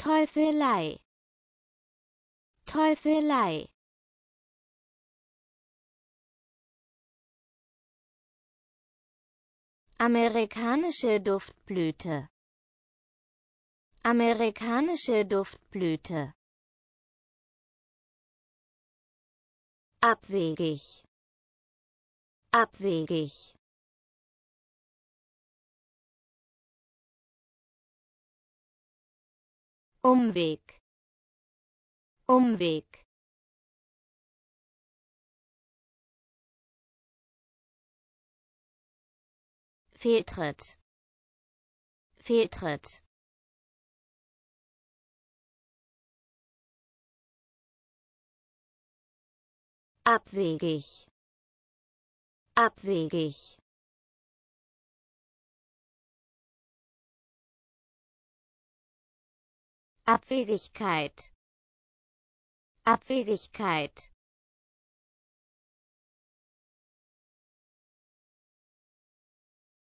Teufelei Teufelei Amerikanische Duftblüte Amerikanische Duftblüte Abwegig Abwegig Umweg. Umweg. Fehltritt. Fehltritt. Abwegig. Abwegig. Abwegigkeit Abwegigkeit